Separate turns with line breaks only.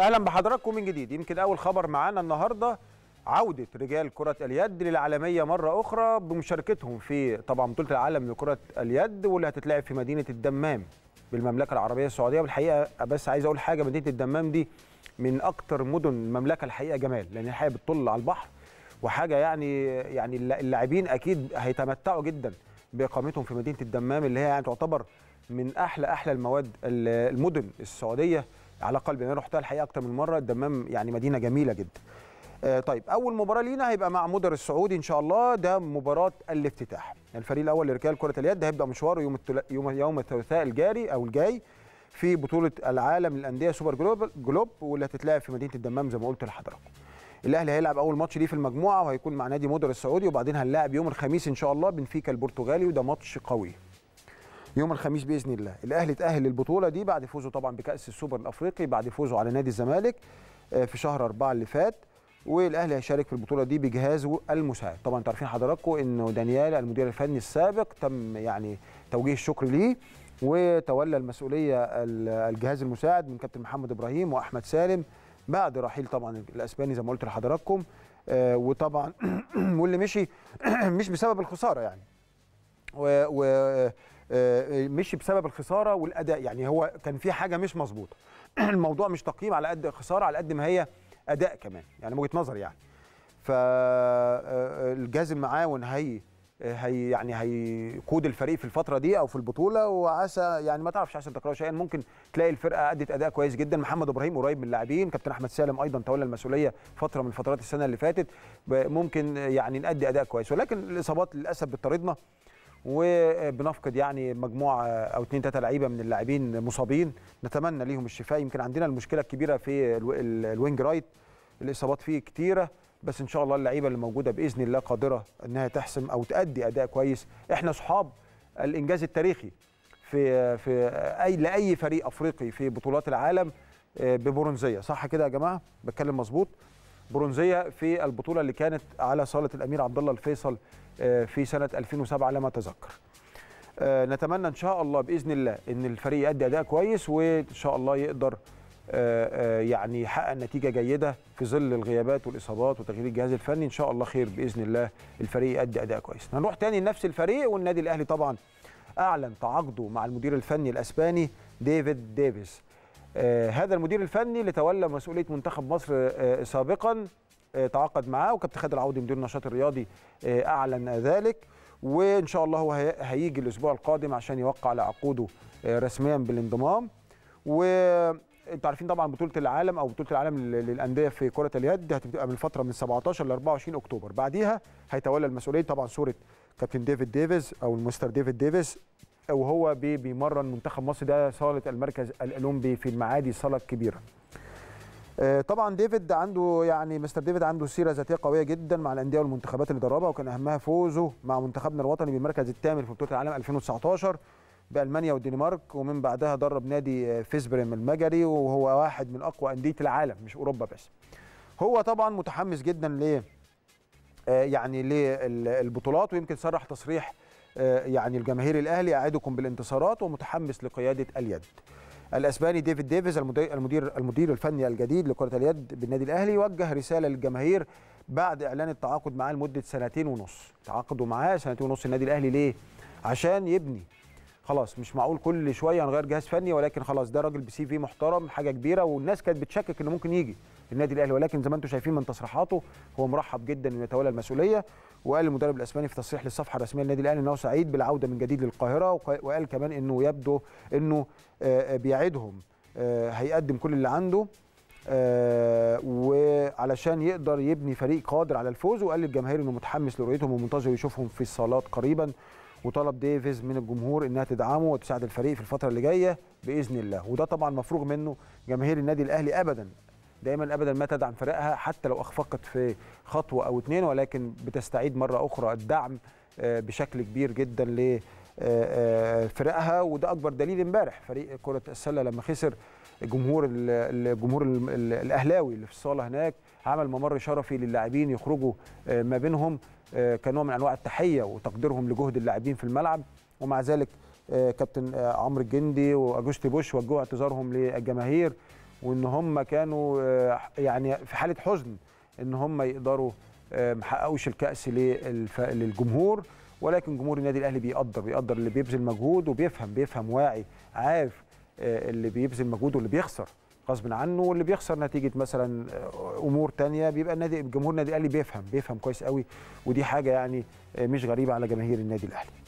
اهلا بحضراتكم من جديد يمكن اول خبر معانا النهارده عوده رجال كره اليد للعالميه مره اخرى بمشاركتهم في طبعا بطوله العالم لكره اليد واللي هتتلعب في مدينه الدمام بالمملكه العربيه السعوديه والحقيقه بس عايز اقول حاجه مدينه الدمام دي من اكتر مدن المملكه الحقيقه جمال لان الحقيقه بتطل على البحر وحاجه يعني يعني اللاعبين اكيد هيتمتعوا جدا باقامتهم في مدينه الدمام اللي هي يعني تعتبر من احلى احلى المواد المدن السعوديه على قلبي انا رحتها الحقيقه اكتر من مره الدمام يعني مدينه جميله جدا آه، طيب اول مباراه لينا هيبقى مع مدر السعودي ان شاء الله ده مباراه الافتتاح يعني الفريق الاول لركال كره اليد هيبدا مشواره يوم التل... يوم يوم الثلاثاء الجاري او الجاي في بطوله العالم للانديه سوبر جلوب جلوب واللي هتتلعب في مدينه الدمام زي ما قلت لحضراتكم الاهلي هيلعب اول ماتش ليه في المجموعه وهيكون مع نادي مدر السعودي وبعدين هنلاعب يوم الخميس ان شاء الله بنفيكا البرتغالي وده ماتش قوي يوم الخميس باذن الله الاهلي تاهل للبطوله دي بعد فوزه طبعا بكاس السوبر الافريقي بعد فوزه على نادي الزمالك آه، في شهر أربعة اللي فات والاهلي هيشارك في البطوله دي بجهازه المساعد طبعا انتوا عارفين حضراتكم انه دانيال المدير الفني السابق تم يعني توجيه الشكر ليه وتولى المسؤوليه الجهاز المساعد من كابتن محمد ابراهيم واحمد سالم بعد رحيل طبعا الاسباني زي ما قلت لحضراتكم آه، وطبعا واللي مشي مش بسبب الخساره يعني و, و آه، مشي بسبب الخساره والاداء يعني هو كان في حاجه مش مظبوطه الموضوع مش تقييم على قد خساره على قد ما هي اداء كمان يعني وجهه نظري يعني ف آه، آه، معاه ونهي هي يعني هيقود الفريق في الفتره دي او في البطوله وعسى يعني ما تعرفش عشان تكرار شيئا ممكن تلاقي الفرقه ادت اداء كويس جدا محمد ابراهيم قريب من اللاعبين كابتن احمد سالم ايضا تولى المسؤوليه فتره من فترات السنه اللي فاتت ممكن يعني نادي اداء كويس ولكن الاصابات للاسف بتطاردنا وبنفقد يعني مجموعه او اثنين ثلاثه لعيبه من اللاعبين مصابين نتمنى ليهم الشفاء يمكن عندنا المشكله الكبيره في الوينج رايت الاصابات فيه كتيره بس ان شاء الله اللعيبه اللي موجوده باذن الله قادره انها تحسم او تادي اداء كويس احنا اصحاب الانجاز التاريخي في في اي لاي فريق افريقي في بطولات العالم آه، ببرونزيه صح كده يا جماعه بتكلم مظبوط برونزيه في البطوله اللي كانت على صاله الامير عبد الله الفيصل آه، في سنه 2007 على ما اتذكر. نتمنى ان شاء الله باذن الله ان الفريق يؤدي اداء كويس وان شاء الله يقدر آه، آه، يعني يحقق نتيجه جيده في ظل الغيابات والاصابات وتغيير الجهاز الفني ان شاء الله خير باذن الله الفريق يؤدي اداء كويس. هنروح تاني لنفس الفريق والنادي الاهلي طبعا اعلن تعاقده مع المدير الفني الاسباني ديفيد ديفيز آه، هذا المدير الفني اللي تولى مسؤوليه منتخب مصر آه، آه، سابقا تعاقد معاه وكابتن خالد العودي مدير النشاط الرياضي اعلن ذلك وان شاء الله هو هيجي الاسبوع القادم عشان يوقع على عقوده رسميا بالانضمام و انتوا عارفين طبعا بطوله العالم او بطوله العالم للانديه في كره اليد دي هتبقى من فتره من 17 ل 24 اكتوبر بعديها هيتولى المسؤوليه طبعا صوره كابتن ديفيد ديفيز او المستر ديفيد ديفيز وهو بيمرن منتخب مصر ده صاله المركز الاولمبي في المعادي صاله كبيره آه، طبعا ديفيد عنده يعني مستر ديفيد عنده سيره ذاتيه قويه جدا مع الانديه والمنتخبات اللي دربها وكان اهمها فوزه مع منتخبنا الوطني بالمركز الثامن في بطوله العالم 2019 بالمانيا والدنمارك ومن بعدها درب نادي آه، فيسبريم المجري وهو واحد من اقوى انديه العالم مش اوروبا بس. هو طبعا متحمس جدا ل آه، يعني للبطولات ويمكن صرح تصريح آه، يعني الجماهير الاهلي اعدكم بالانتصارات ومتحمس لقياده اليد الاسباني ديفيد ديفيز المدير المدير الفني الجديد لكره اليد بالنادي الاهلي وجه رساله للجماهير بعد اعلان التعاقد معاه لمده سنتين ونص تعاقدوا معاه سنتين ونص النادي الاهلي ليه عشان يبني خلاص مش معقول كل شويه هنغير جهاز فني ولكن خلاص ده راجل بسي في محترم حاجه كبيره والناس كانت بتشكك انه ممكن يجي النادي الاهلي ولكن زي ما انتم شايفين من تصريحاته هو مرحب جدا انه يتولى المسؤوليه وقال المدرب الاسباني في تصريح للصفحه الرسميه للنادي الاهلي انه سعيد بالعوده من جديد للقاهره وقال كمان انه يبدو انه آه، آه، بيعدهم آه، هيقدم كل اللي عنده وعلشان يقدر يبني فريق قادر على الفوز وقال للجماهير انه متحمس لرؤيتهم ومنتظر يشوفهم في الصالات قريبا وطلب ديفيز من الجمهور انها تدعمه وتساعد الفريق في الفتره اللي جايه باذن الله وده طبعا مفروغ منه جماهير النادي الاهلي ابدا دائما ابدا ما تدعم فريقها حتى لو اخفقت في خطوه او اتنين ولكن بتستعيد مره اخرى الدعم آه، بشكل كبير جدا لفرقها آه، آه، وده اكبر دليل امبارح فريق كره السله لما خسر الجمهور الجمهور الاهلاوي اللي في الصاله هناك عمل ممر شرفي للاعبين يخرجوا ما بينهم كنوع من انواع التحيه وتقديرهم لجهد اللاعبين في الملعب ومع ذلك كابتن عمرو الجندي واجوستي بوش وجهوا اعتذارهم للجماهير وان هم كانوا آه، يعني في حاله حزن ان هم يقدروا آه، ما حققوش الكاس للجمهور ولكن جمهور النادي الاهلي بيقدر بيقدر اللي بيبذل مجهود وبيفهم بيفهم واعي عارف آه، اللي بيبذل مجهود واللي بيخسر غصب عنه واللي بيخسر نتيجه مثلا امور تانية بيبقى النادي جمهور النادي الاهلي بيفهم بيفهم كويس قوي ودي حاجه يعني مش غريبه على جماهير النادي الاهلي